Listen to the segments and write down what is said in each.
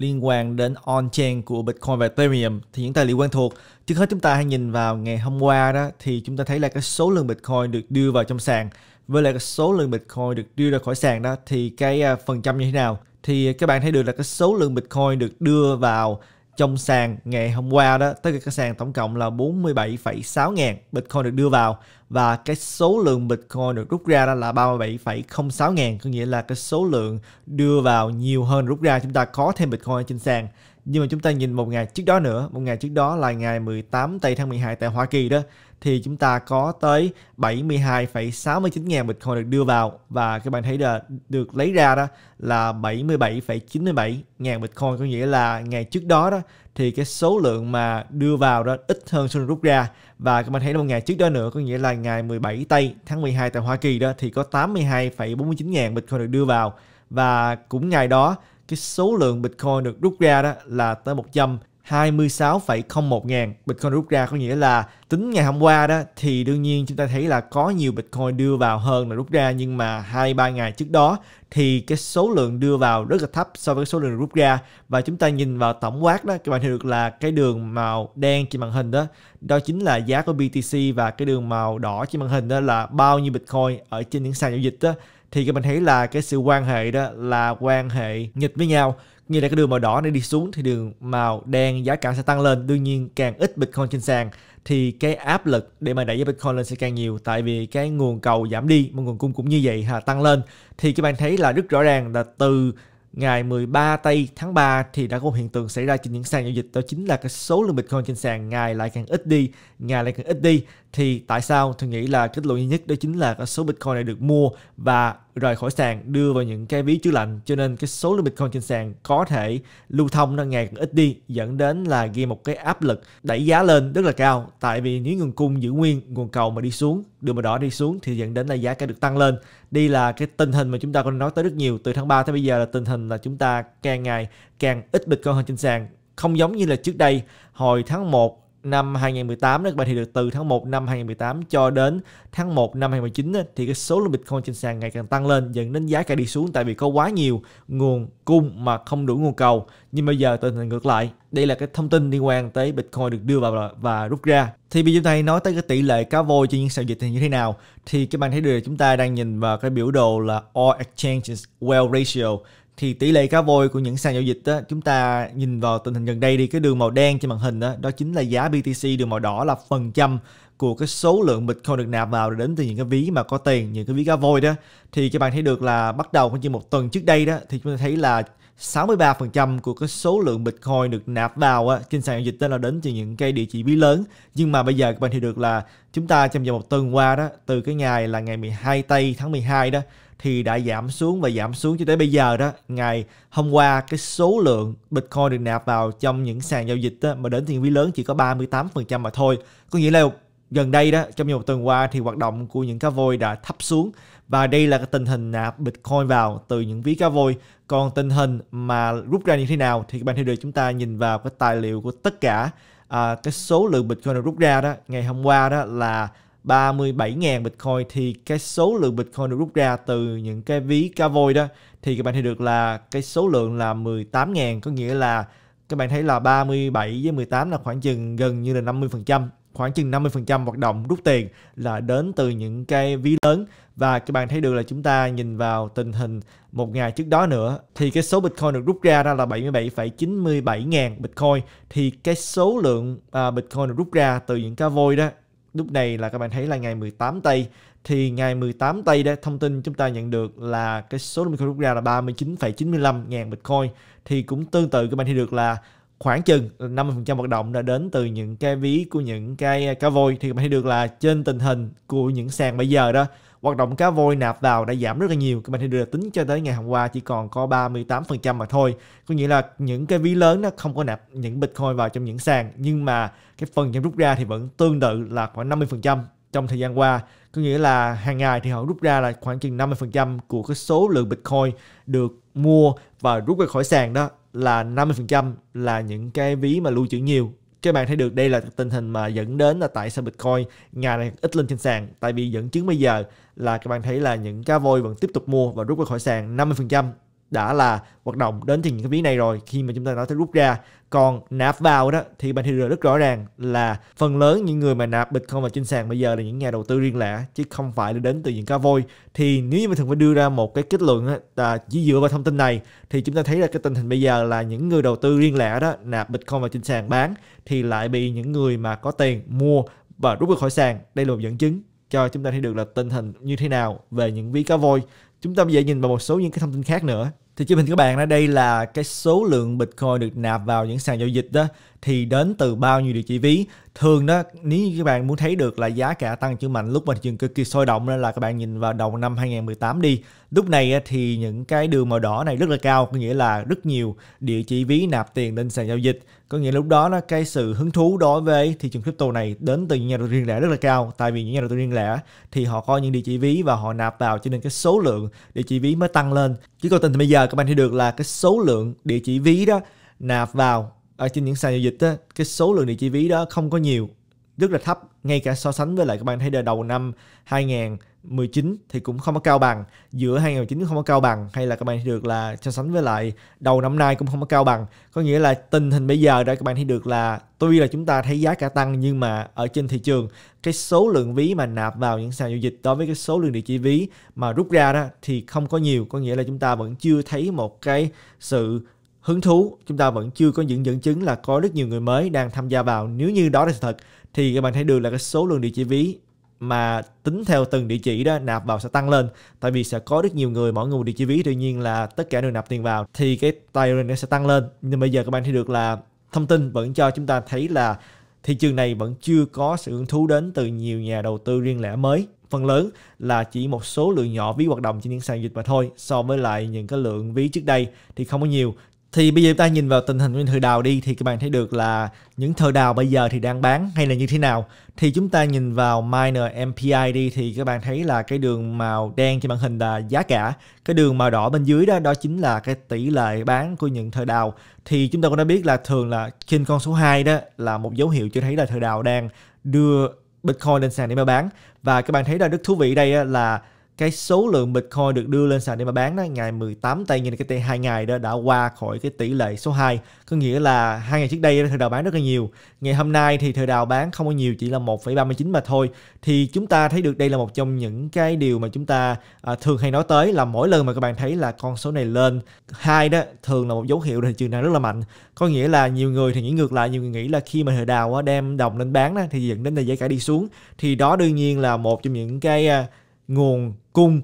liên quan đến on-chain của Bitcoin và Ethereum thì những tài liệu quen thuộc. Trước hết chúng ta hãy nhìn vào ngày hôm qua đó thì chúng ta thấy là cái số lượng Bitcoin được đưa vào trong sàn với lại cái số lượng Bitcoin được đưa ra khỏi sàn đó thì cái à, phần trăm như thế nào thì các bạn thấy được là cái số lượng Bitcoin được đưa vào trong sàn ngày hôm qua đó tới cái sàn tổng cộng là 47,6 ngàn Bitcoin được đưa vào và cái số lượng Bitcoin được rút ra đó là 37,06 ngàn có nghĩa là cái số lượng đưa vào nhiều hơn rút ra chúng ta có thêm Bitcoin trên sàn nhưng mà chúng ta nhìn một ngày trước đó nữa một ngày trước đó là ngày 18 tây tháng 12 tại Hoa Kỳ đó thì chúng ta có tới 72,69 ngàn Bitcoin được đưa vào và các bạn thấy là được lấy ra đó là 77,97 ngàn Bitcoin có nghĩa là ngày trước đó đó thì cái số lượng mà đưa vào đó ít hơn số lượng rút ra và các bạn thấy là một ngày trước đó nữa có nghĩa là ngày 17 tây tháng 12 tại Hoa Kỳ đó thì có 82,49 ngàn Bitcoin được đưa vào và cũng ngày đó cái số lượng Bitcoin được rút ra đó là tới 100 26,01 ngàn Bitcoin rút ra có nghĩa là tính ngày hôm qua đó thì đương nhiên chúng ta thấy là có nhiều Bitcoin đưa vào hơn là rút ra nhưng mà 2-3 ngày trước đó thì cái số lượng đưa vào rất là thấp so với số lượng rút ra và chúng ta nhìn vào tổng quát đó các bạn thấy được là cái đường màu đen trên màn hình đó đó chính là giá của BTC và cái đường màu đỏ trên màn hình đó là bao nhiêu Bitcoin ở trên những sàn giao dịch đó thì các bạn thấy là cái sự quan hệ đó là quan hệ nghịch với nhau như là cái đường màu đỏ này đi xuống thì đường màu đen giá cả sẽ tăng lên. Đương nhiên càng ít Bitcoin trên sàn thì cái áp lực để mà đẩy giá Bitcoin lên sẽ càng nhiều tại vì cái nguồn cầu giảm đi mà nguồn cung cũng như vậy ha tăng lên thì các bạn thấy là rất rõ ràng là từ ngày 13 tây tháng 3 thì đã có hiện tượng xảy ra trên những sàn giao dịch đó chính là cái số lượng Bitcoin trên sàn ngày lại càng ít đi, ngày lại càng ít đi thì tại sao tôi nghĩ là kết luận duy nhất đó chính là cái số Bitcoin này được mua và rời khỏi sàn đưa vào những cái ví chứa lạnh cho nên cái số lượng Bitcoin trên sàn có thể lưu thông nó ngày càng ít đi dẫn đến là gây một cái áp lực đẩy giá lên rất là cao tại vì nếu nguồn cung giữ nguyên nguồn cầu mà đi xuống đường mà đỏ đi xuống thì dẫn đến là giá cả được tăng lên đây là cái tình hình mà chúng ta còn nói tới rất nhiều từ tháng 3 tới bây giờ là tình hình mình là chúng ta càng ngày càng ít Bitcoin hơn trên sàn. Không giống như là trước đây hồi tháng 1 năm 2018 đó các bạn thì được từ tháng 1 năm 2018 cho đến tháng 1 năm 2019 thì cái số lượng Bitcoin trên sàn ngày càng tăng lên dẫn đến giá cả đi xuống tại vì có quá nhiều nguồn cung mà không đủ nguồn cầu nhưng bây giờ tình hình ngược lại đây là cái thông tin liên quan tới Bitcoin được đưa vào và rút ra thì bây giờ này nói tới cái tỷ lệ cá voi trên những sàn dịch thì như thế nào thì các bạn thấy được chúng ta đang nhìn vào cái biểu đồ là All Exchanges Well Ratio thì tỷ lệ cá voi của những sàn giao dịch đó, chúng ta nhìn vào tình hình gần đây đi cái đường màu đen trên màn hình đó, đó chính là giá BTC đường màu đỏ là phần trăm của cái số lượng Bitcoin được nạp vào đến từ những cái ví mà có tiền những cái ví cá voi đó thì các bạn thấy được là bắt đầu khoảng chừng một tuần trước đây đó thì chúng ta thấy là 63% của cái số lượng Bitcoin được nạp vào á, trên sàn giao dịch tên là đến từ những cái địa chỉ ví lớn. Nhưng mà bây giờ các bạn thì được là chúng ta trong vòng một tuần qua đó, từ cái ngày là ngày 12 tây tháng 12 đó, thì đã giảm xuống và giảm xuống cho tới bây giờ đó ngày hôm qua cái số lượng Bitcoin được nạp vào trong những sàn giao dịch đó, mà đến tiền ví lớn chỉ có 38% mà thôi có nghĩa là gần đây đó trong một tuần qua thì hoạt động của những cá voi đã thấp xuống và đây là cái tình hình nạp Bitcoin vào từ những ví cá voi còn tình hình mà rút ra như thế nào thì các bạn được chúng ta nhìn vào cái tài liệu của tất cả à, cái số lượng Bitcoin được rút ra đó ngày hôm qua đó là 37.000 Bitcoin thì cái số lượng Bitcoin được rút ra từ những cái ví cá voi đó thì các bạn thấy được là cái số lượng là 18.000 có nghĩa là các bạn thấy là 37 với 18 là khoảng chừng gần như là 50% khoảng chừng 50% hoạt động rút tiền là đến từ những cái ví lớn và các bạn thấy được là chúng ta nhìn vào tình hình một ngày trước đó nữa thì cái số Bitcoin được rút ra ra là 77,97 ngàn Bitcoin thì cái số lượng uh, Bitcoin được rút ra từ những cá voi đó lúc này là các bạn thấy là ngày 18 tây thì ngày 18 tây đó thông tin chúng ta nhận được là cái số lượng rút ra là 39,95 ngàn bitcoin thì cũng tương tự các bạn thấy được là khoảng chừng 50% hoạt động đã đến từ những cái ví của những cái cá voi thì các bạn thấy được là trên tình hình của những sàn bây giờ đó hoạt động cá voi nạp vào đã giảm rất là nhiều các bạn thấy được tính cho tới ngày hôm qua chỉ còn có 38% mà thôi có nghĩa là những cái ví lớn nó không có nạp những bitcoin vào trong những sàn nhưng mà cái phần rút ra thì vẫn tương tự là khoảng 50% trong thời gian qua có nghĩa là hàng ngày thì họ rút ra là khoảng chừng 50% của cái số lượng Bitcoin được mua và rút ra khỏi sàn đó là 50% là những cái ví mà lưu trữ nhiều các bạn thấy được đây là tình hình mà dẫn đến là tại sao Bitcoin ngày này ít lên trên sàn tại vì dẫn chứng bây giờ là các bạn thấy là những cá voi vẫn tiếp tục mua và rút ra khỏi sàn 50% đã là hoạt động đến thì những cái ví này rồi khi mà chúng ta nói tới rút ra còn nạp vào đó thì bạn thì rất rõ ràng là phần lớn những người mà nạp bitcoin vào trên sàn bây giờ là những nhà đầu tư riêng lẻ chứ không phải là đến từ những cá voi thì nếu như mình thường phải đưa ra một cái kết luận là chỉ dựa vào thông tin này thì chúng ta thấy là cái tình hình bây giờ là những người đầu tư riêng lẻ đó nạp bitcoin vào trên sàn bán thì lại bị những người mà có tiền mua và rút ra khỏi sàn đây là một dẫn chứng cho chúng ta thấy được là tình hình như thế nào về những ví cá voi chúng ta bây giờ nhìn vào một số những cái thông tin khác nữa thì trên mình các bạn ở đây là cái số lượng Bitcoin được nạp vào những sàn giao dịch đó thì đến từ bao nhiêu địa chỉ ví thường đó nếu như các bạn muốn thấy được là giá cả tăng trưởng mạnh lúc mà thị trường cực kỳ sôi động nên là các bạn nhìn vào đầu năm 2018 đi lúc này thì những cái đường màu đỏ này rất là cao có nghĩa là rất nhiều địa chỉ ví nạp tiền lên sàn giao dịch có nghĩa lúc đó nó cái sự hứng thú đối với thị trường crypto này đến từ những nhà đầu tư riêng lẻ rất là cao tại vì những nhà đầu tư riêng lẻ thì họ coi những địa chỉ ví và họ nạp vào cho nên cái số lượng địa chỉ ví mới tăng lên chứ còn tình thì bây giờ các bạn thấy được là cái số lượng địa chỉ ví đó nạp vào ở trên những sàn giao dịch đó, cái số lượng địa chỉ ví đó không có nhiều rất là thấp ngay cả so sánh với lại các bạn thấy đầu năm 2000 19 thì cũng không có cao bằng giữa 2019 không có cao bằng hay là các bạn thấy được là so sánh với lại đầu năm nay cũng không có cao bằng có nghĩa là tình hình bây giờ đây các bạn thấy được là tuy là chúng ta thấy giá cả tăng nhưng mà ở trên thị trường cái số lượng ví mà nạp vào những sàn giao dịch đối với cái số lượng địa chỉ ví mà rút ra đó thì không có nhiều có nghĩa là chúng ta vẫn chưa thấy một cái sự hứng thú chúng ta vẫn chưa có những dẫn chứng là có rất nhiều người mới đang tham gia vào nếu như đó là sự thật thì các bạn thấy được là cái số lượng địa chỉ ví mà tính theo từng địa chỉ đó nạp vào sẽ tăng lên tại vì sẽ có rất nhiều người mỗi người một địa chỉ ví tuy nhiên là tất cả đều nạp tiền vào thì cái tài nó sẽ tăng lên nhưng bây giờ các bạn thấy được là thông tin vẫn cho chúng ta thấy là thị trường này vẫn chưa có sự hứng thú đến từ nhiều nhà đầu tư riêng lẻ mới phần lớn là chỉ một số lượng nhỏ ví hoạt động trên những sàn dịch mà thôi so với lại những cái lượng ví trước đây thì không có nhiều thì bây giờ chúng ta nhìn vào tình hình của thời đào đi thì các bạn thấy được là những thời đào bây giờ thì đang bán hay là như thế nào thì chúng ta nhìn vào miner MPI đi thì các bạn thấy là cái đường màu đen trên màn hình là giá cả cái đường màu đỏ bên dưới đó đó chính là cái tỷ lệ bán của những thời đào thì chúng ta cũng đã biết là thường là trên con số 2 đó là một dấu hiệu cho thấy là thời đào đang đưa Bitcoin lên sàn để mà bán và các bạn thấy là rất thú vị đây là cái số lượng Bitcoin được đưa lên sàn để mà bán đó ngày 18 tây nhìn cái tỷ hai ngày đó đã qua khỏi cái tỷ lệ số 2 có nghĩa là hai ngày trước đây thời đào bán rất là nhiều ngày hôm nay thì thời đào bán không có nhiều chỉ là 1,39 mà thôi thì chúng ta thấy được đây là một trong những cái điều mà chúng ta à, thường hay nói tới là mỗi lần mà các bạn thấy là con số này lên hai đó thường là một dấu hiệu thị trường đang rất là mạnh có nghĩa là nhiều người thì nghĩ ngược lại nhiều người nghĩ là khi mà thời đào đem đồng lên bán đó, thì dẫn đến là giá cả đi xuống thì đó đương nhiên là một trong những cái à, nguồn cung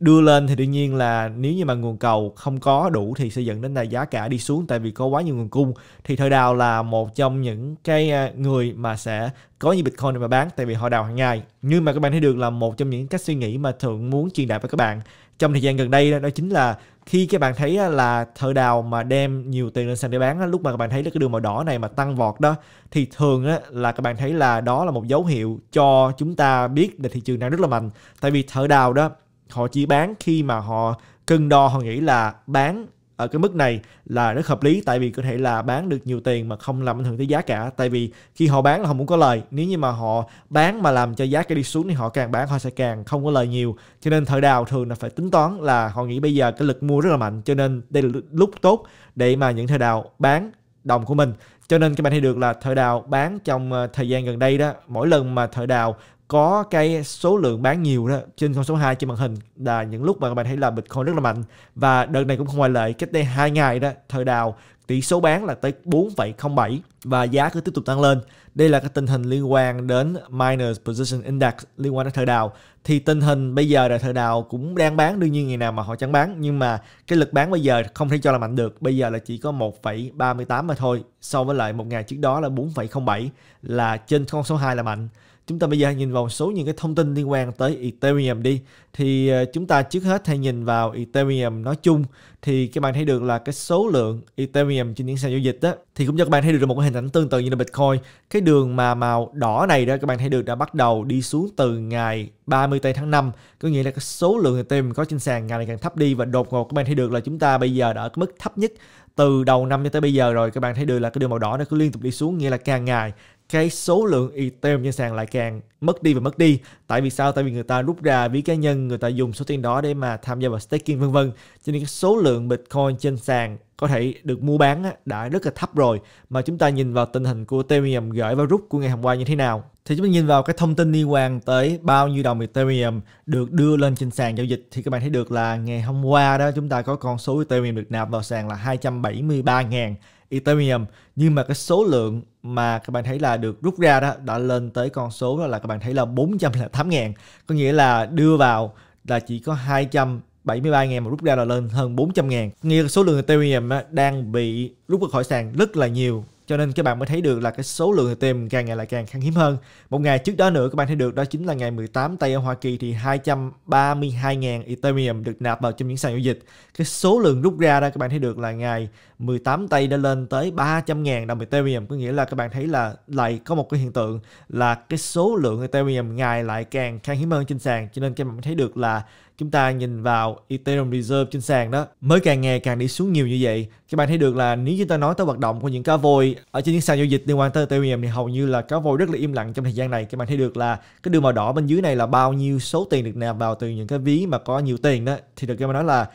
đưa lên thì đương nhiên là nếu như mà nguồn cầu không có đủ thì sẽ dẫn đến là giá cả đi xuống tại vì có quá nhiều nguồn cung thì thời đào là một trong những cái à, người mà sẽ có như bitcoin để mà bán tại vì họ đào hàng ngày nhưng mà các bạn thấy được là một trong những cách suy nghĩ mà thượng muốn truyền đạt với các bạn trong thời gian gần đây đó, đó chính là khi các bạn thấy là thợ đào mà đem nhiều tiền lên sàn để bán lúc mà các bạn thấy là cái đường màu đỏ này mà tăng vọt đó thì thường là các bạn thấy là đó là một dấu hiệu cho chúng ta biết là thị trường đang rất là mạnh tại vì thợ đào đó họ chỉ bán khi mà họ cân đo họ nghĩ là bán ở cái mức này là rất hợp lý tại vì có thể là bán được nhiều tiền mà không làm ảnh hưởng tới giá cả tại vì khi họ bán là họ muốn có lời nếu như mà họ bán mà làm cho giá cả đi xuống thì họ càng bán họ sẽ càng không có lời nhiều cho nên thợ đào thường là phải tính toán là họ nghĩ bây giờ cái lực mua rất là mạnh cho nên đây là lúc tốt để mà những thợ đào bán đồng của mình cho nên các bạn thấy được là thợ đào bán trong ờ, thời gian gần đây đó mỗi lần mà thợ đào có cái số lượng bán nhiều đó trên con số 2 trên màn hình là những lúc mà các bạn thấy là Bitcoin rất là mạnh và đợt này cũng không ngoại lệ cách đây hai ngày đó thời đào tỷ số bán là tới 4,07 và giá cứ tiếp tục tăng lên đây là cái tình hình liên quan đến Miners Position Index liên quan đến thời đào thì tình hình bây giờ là thời đào cũng đang bán đương nhiên ngày nào mà họ chẳng bán nhưng mà cái lực bán bây giờ không thể cho là mạnh được bây giờ là chỉ có 1,38 mà thôi so với lại một ngày trước đó là 4,07 là trên con số 2 là mạnh chúng ta bây giờ nhìn vào một số những cái thông tin liên quan tới Ethereum đi thì ờ, chúng ta trước hết hãy nhìn vào Ethereum nói chung thì các bạn thấy được là cái số lượng Ethereum trên những sàn giao dịch đó thì cũng cho các bạn thấy được một cái hình ảnh tương tự như là Bitcoin cái đường mà màu đỏ này đó các bạn thấy được đã bắt đầu đi xuống từ ngày 30 tây tháng 5 có nghĩa là cái số lượng Ethereum có trên sàn ngày càng thấp đi và đột ngột các bạn thấy được là chúng ta bây giờ đã ở mức thấp nhất từ đầu năm cho tới bây giờ rồi các bạn thấy được là cái đường màu đỏ nó cứ liên tục đi xuống nghĩa là càng ngày cái số lượng Ethereum trên sàn lại càng mất đi và mất đi. Tại vì sao? Tại vì người ta rút ra ví cá nhân, người ta dùng số tiền đó để mà tham gia vào staking vân vân. Cho nên cái số lượng Bitcoin trên sàn có thể được mua bán đã rất là thấp rồi. Mà chúng ta nhìn vào tình hình của Ethereum gửi và rút của ngày hôm qua như thế nào. Thì chúng ta nhìn vào cái thông tin liên quan tới bao nhiêu đồng Ethereum được đưa lên trên sàn giao dịch thì các bạn thấy được là ngày hôm qua đó chúng ta có con số Ethereum được nạp vào sàn là 273.000 Ethereum nhưng mà cái số lượng mà các bạn thấy là được rút ra đó đã lên tới con số đó là các bạn thấy là 408 ngàn có nghĩa là đưa vào là chỉ có 273 ngàn mà rút ra là lên hơn 400 ngàn nghĩa là số lượng Ethereum đang bị rút ra khỏi sàn rất là nhiều cho nên các bạn mới thấy được là cái số lượng người tìm càng ngày lại càng khan hiếm hơn một ngày trước đó nữa các bạn thấy được đó chính là ngày 18 tây ở Hoa Kỳ thì 232.000 Ethereum được nạp vào trong những sàn giao dịch cái số lượng rút ra ra các bạn thấy được là ngày 18 tây đã lên tới 300.000 đồng Ethereum có nghĩa là các bạn thấy là lại có một cái hiện tượng là cái số lượng Ethereum ngày lại càng khan hiếm hơn trên sàn cho nên các bạn thấy được là chúng ta nhìn vào Ethereum Reserve trên sàn đó mới càng ngày càng đi xuống nhiều như vậy các bạn thấy được là nếu chúng ta nói tới hoạt động của những cá voi ở trên những sàn giao dịch liên quan tới Ethereum thì hầu như là cá voi rất là im lặng trong thời gian này các bạn thấy được là cái đường màu đỏ bên dưới này là bao nhiêu số tiền được nạp vào từ những cái ví mà có nhiều tiền đó thì được các bạn nói là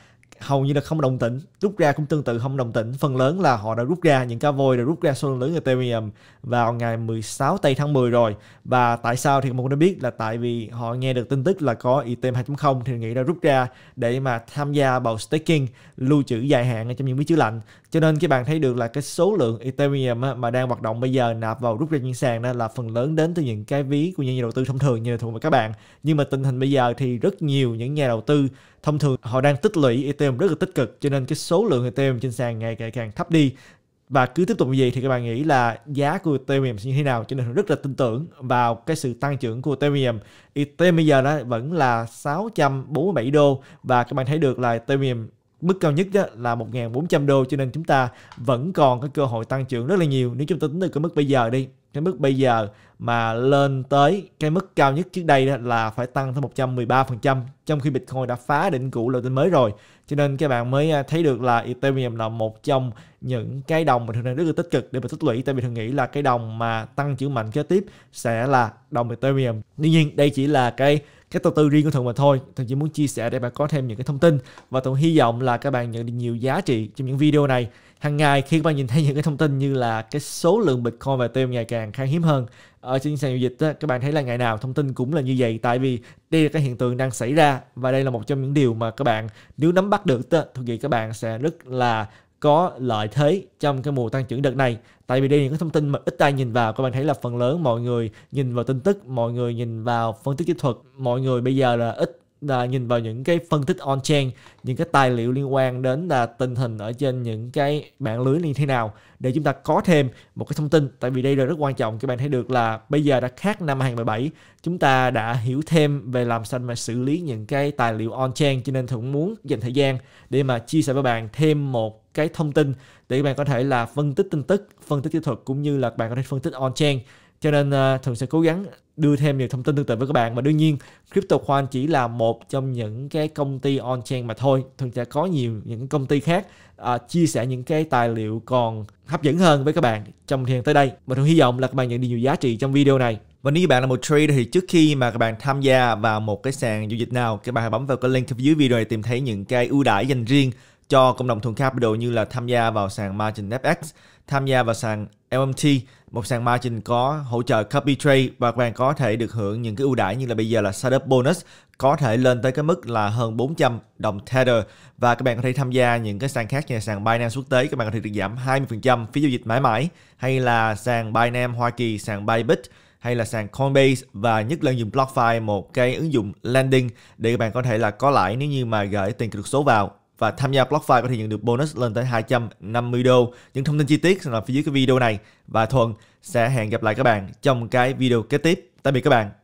hầu như là không đồng tình rút ra cũng tương tự không đồng tình phần lớn là họ đã rút ra những cá voi đã rút ra số lượng lớn Ethereum vào ngày 16 tây tháng 10 rồi và tại sao thì một người đã biết là tại vì họ nghe được tin tức là có Ethereum 2.0 thì nghĩ đã rút ra để mà tham gia bầu staking lưu trữ dài hạn ở trong những cái chữ lạnh cho nên các bạn thấy được là cái số lượng Ethereum mà đang hoạt động bây giờ nạp vào rút ra những sàn đó là phần lớn đến từ những cái ví của những nhà đầu tư thông thường như là thuộc với các bạn nhưng mà tình hình bây giờ thì rất nhiều những nhà đầu tư thông thường họ đang tích lũy Ethereum rất là tích cực cho nên cái số lượng Ethereum trên sàn ngày càng, thấp đi và cứ tiếp tục như vậy thì các bạn nghĩ là giá của Ethereum sẽ như thế nào cho nên rất là tin tưởng vào cái sự tăng trưởng của Ethereum Ethereum bây giờ nó vẫn là 647 đô và các bạn thấy được là Ethereum mức cao nhất đó là 1.400 đô cho nên chúng ta vẫn còn cái cơ hội tăng trưởng rất là nhiều nếu chúng ta tính từ cái mức bây giờ đi cái mức bây giờ mà lên tới cái mức cao nhất trước đây đó là phải tăng tới 113% trong khi Bitcoin đã phá đỉnh cũ lên đỉnh mới rồi cho nên các bạn mới à, thấy được là Ethereum là một trong những cái đồng mà thường đang rất là tích cực để mà tích lũy tại vì thường nghĩ là cái đồng mà tăng trưởng mạnh kế tiếp sẽ là đồng Ethereum tuy nhiên đây chỉ là cái cái tâm tư riêng của Thuận mà thôi. Thuận chỉ muốn chia sẻ để bạn có thêm những cái thông tin và Thuận hy vọng là các bạn nhận được nhiều giá trị trong những video này. Hàng ngày khi các bạn nhìn thấy những cái thông tin như là cái số lượng Bitcoin và tiền ngày càng khan hiếm hơn ở trên sàn giao dịch á, các bạn thấy là ngày nào thông tin cũng là như vậy tại vì đây là cái hiện tượng đang xảy ra và đây là một trong những điều mà các bạn nếu nắm bắt được thì các bạn sẽ rất là có lợi thế trong cái mùa tăng trưởng đợt này tại vì đây là những cái thông tin mà ít ai nhìn vào các bạn thấy là phần lớn mọi người nhìn vào tin tức mọi người nhìn vào phân tích kỹ thuật mọi người bây giờ là ít là nhìn vào những cái phân tích on chain những cái tài liệu liên quan đến là tình hình ở trên những cái mạng lưới như thế nào để chúng ta có thêm một cái thông tin tại vì đây là rất quan trọng các bạn thấy được là bây giờ đã khác năm 2017 chúng ta đã hiểu thêm về làm sao mà xử lý những cái tài liệu on chain cho nên cũng muốn dành thời gian để mà chia sẻ với bạn thêm một cái thông tin để các bạn có thể là phân tích tin tức phân tích kỹ thuật cũng như là bạn có thể phân tích on chain cho nên uh, thường sẽ cố gắng đưa thêm nhiều thông tin tương tự với các bạn và đương nhiên CryptoQuant chỉ là một trong những cái công ty on chain mà thôi thường sẽ có nhiều những công ty khác uh, chia sẻ những cái tài liệu còn hấp dẫn hơn với các bạn trong thời gian tới đây và thường hy vọng là các bạn nhận được nhiều giá trị trong video này và nếu như bạn là một trader thì trước khi mà các bạn tham gia vào một cái sàn giao dịch nào, các bạn hãy bấm vào cái link phía dưới video này tìm thấy những cái ưu đãi dành riêng cho cộng đồng thuần capital như là tham gia vào sàn margin FX, tham gia vào sàn LMT, một sàn margin có hỗ trợ copy trade và các bạn có thể được hưởng những cái ưu đãi như là bây giờ là startup bonus có thể lên tới cái mức là hơn 400 đồng Tether và các bạn có thể tham gia những cái sàn khác như là sàn Binance quốc tế các bạn có thể được giảm 20% phí giao dịch mãi mãi hay là sàn Binance Hoa Kỳ, sàn Bybit hay là sàn Coinbase và nhất là dùng BlockFi một cái ứng dụng lending để các bạn có thể là có lãi nếu như mà gửi tiền kỹ thuật số vào và tham gia BlockFi có thể nhận được bonus lên tới 250 đô. Những thông tin chi tiết sẽ nằm phía dưới cái video này và Thuần sẽ hẹn gặp lại các bạn trong cái video kế tiếp. Tạm biệt các bạn.